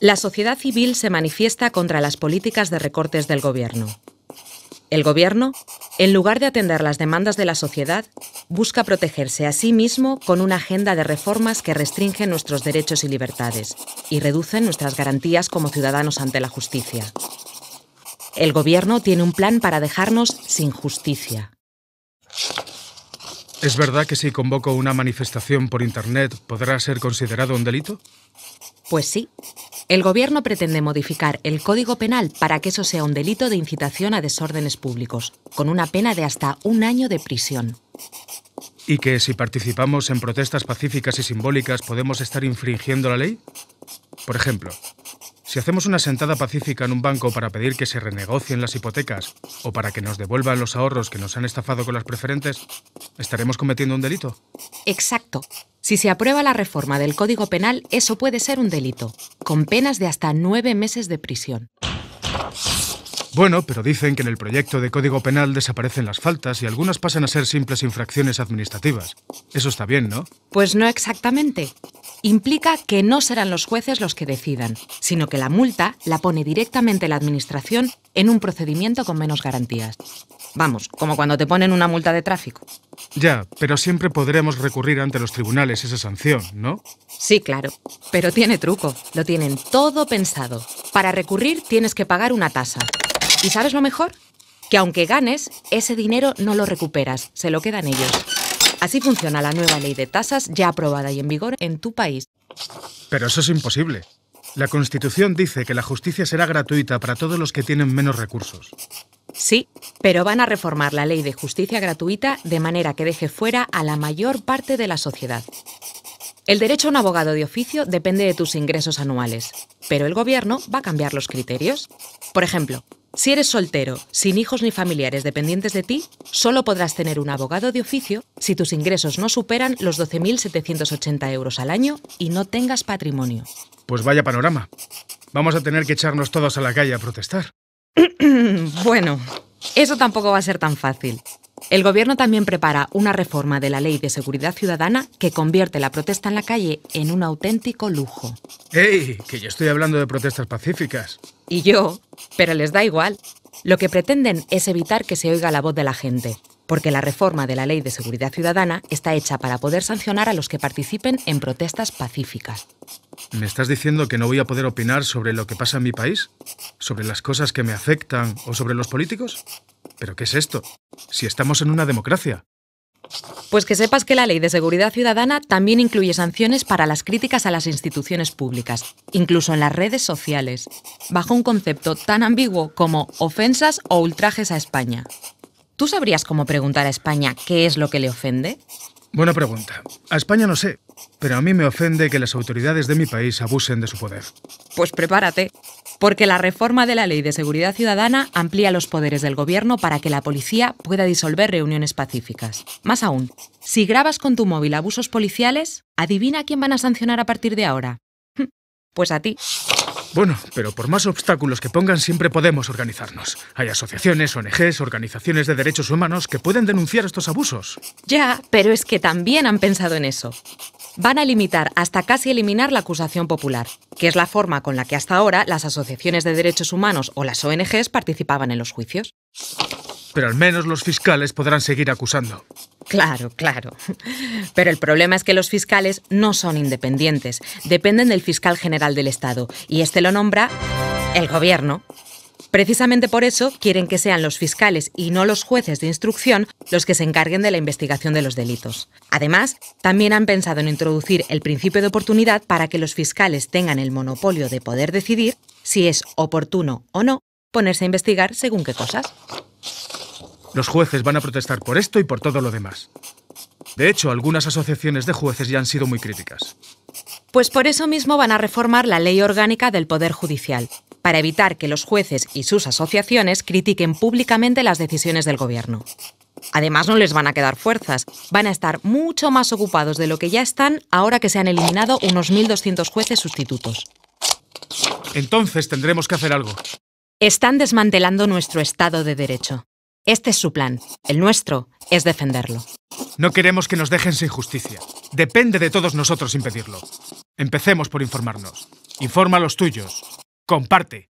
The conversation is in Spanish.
La sociedad civil se manifiesta contra las políticas de recortes del gobierno. El gobierno, en lugar de atender las demandas de la sociedad, busca protegerse a sí mismo con una agenda de reformas que restringen nuestros derechos y libertades y reducen nuestras garantías como ciudadanos ante la justicia. El gobierno tiene un plan para dejarnos sin justicia. ¿Es verdad que si convoco una manifestación por Internet podrá ser considerado un delito? Pues sí, el gobierno pretende modificar el Código Penal para que eso sea un delito de incitación a desórdenes públicos, con una pena de hasta un año de prisión. ¿Y que si participamos en protestas pacíficas y simbólicas podemos estar infringiendo la ley? Por ejemplo, si hacemos una sentada pacífica en un banco para pedir que se renegocien las hipotecas o para que nos devuelvan los ahorros que nos han estafado con las preferentes, ¿estaremos cometiendo un delito? Exacto. Si se aprueba la reforma del Código Penal, eso puede ser un delito con penas de hasta nueve meses de prisión. Bueno, pero dicen que en el proyecto de Código Penal desaparecen las faltas y algunas pasan a ser simples infracciones administrativas. Eso está bien, ¿no? Pues no exactamente. Implica que no serán los jueces los que decidan, sino que la multa la pone directamente la Administración en un procedimiento con menos garantías. Vamos, como cuando te ponen una multa de tráfico. Ya, pero siempre podremos recurrir ante los tribunales esa sanción, ¿no? Sí, claro. Pero tiene truco. Lo tienen todo pensado. Para recurrir tienes que pagar una tasa. ¿Y sabes lo mejor? Que aunque ganes, ese dinero no lo recuperas, se lo quedan ellos. Así funciona la nueva ley de tasas ya aprobada y en vigor en tu país. Pero eso es imposible. La Constitución dice que la justicia será gratuita para todos los que tienen menos recursos. Sí, pero van a reformar la ley de justicia gratuita de manera que deje fuera a la mayor parte de la sociedad. El derecho a un abogado de oficio depende de tus ingresos anuales, pero el gobierno va a cambiar los criterios. Por ejemplo, si eres soltero, sin hijos ni familiares dependientes de ti, solo podrás tener un abogado de oficio si tus ingresos no superan los 12.780 euros al año y no tengas patrimonio. Pues vaya panorama. Vamos a tener que echarnos todos a la calle a protestar. bueno, eso tampoco va a ser tan fácil. El gobierno también prepara una reforma de la Ley de Seguridad Ciudadana que convierte la protesta en la calle en un auténtico lujo. ¡Ey! Que yo estoy hablando de protestas pacíficas. Y yo, pero les da igual. Lo que pretenden es evitar que se oiga la voz de la gente porque la reforma de la Ley de Seguridad Ciudadana está hecha para poder sancionar a los que participen en protestas pacíficas. ¿Me estás diciendo que no voy a poder opinar sobre lo que pasa en mi país? ¿Sobre las cosas que me afectan o sobre los políticos? ¿Pero qué es esto? Si estamos en una democracia. Pues que sepas que la Ley de Seguridad Ciudadana también incluye sanciones para las críticas a las instituciones públicas, incluso en las redes sociales, bajo un concepto tan ambiguo como ofensas o ultrajes a España. ¿Tú sabrías cómo preguntar a España qué es lo que le ofende? Buena pregunta. A España no sé, pero a mí me ofende que las autoridades de mi país abusen de su poder. Pues prepárate, porque la reforma de la Ley de Seguridad Ciudadana amplía los poderes del Gobierno para que la policía pueda disolver reuniones pacíficas. Más aún, si grabas con tu móvil abusos policiales, adivina a quién van a sancionar a partir de ahora. Pues a ti. Bueno, pero por más obstáculos que pongan, siempre podemos organizarnos. Hay asociaciones, ONGs, organizaciones de derechos humanos que pueden denunciar estos abusos. Ya, pero es que también han pensado en eso. Van a limitar hasta casi eliminar la acusación popular, que es la forma con la que hasta ahora las asociaciones de derechos humanos o las ONGs participaban en los juicios. Pero al menos los fiscales podrán seguir acusando. Claro, claro. Pero el problema es que los fiscales no son independientes. Dependen del fiscal general del Estado. Y este lo nombra el gobierno. Precisamente por eso quieren que sean los fiscales y no los jueces de instrucción los que se encarguen de la investigación de los delitos. Además, también han pensado en introducir el principio de oportunidad para que los fiscales tengan el monopolio de poder decidir si es oportuno o no ponerse a investigar según qué cosas. Los jueces van a protestar por esto y por todo lo demás. De hecho, algunas asociaciones de jueces ya han sido muy críticas. Pues por eso mismo van a reformar la ley orgánica del Poder Judicial, para evitar que los jueces y sus asociaciones critiquen públicamente las decisiones del Gobierno. Además, no les van a quedar fuerzas, van a estar mucho más ocupados de lo que ya están ahora que se han eliminado unos 1.200 jueces sustitutos. Entonces tendremos que hacer algo. Están desmantelando nuestro Estado de Derecho. Este es su plan. El nuestro es defenderlo. No queremos que nos dejen sin justicia. Depende de todos nosotros impedirlo. Empecemos por informarnos. Informa a los tuyos. Comparte.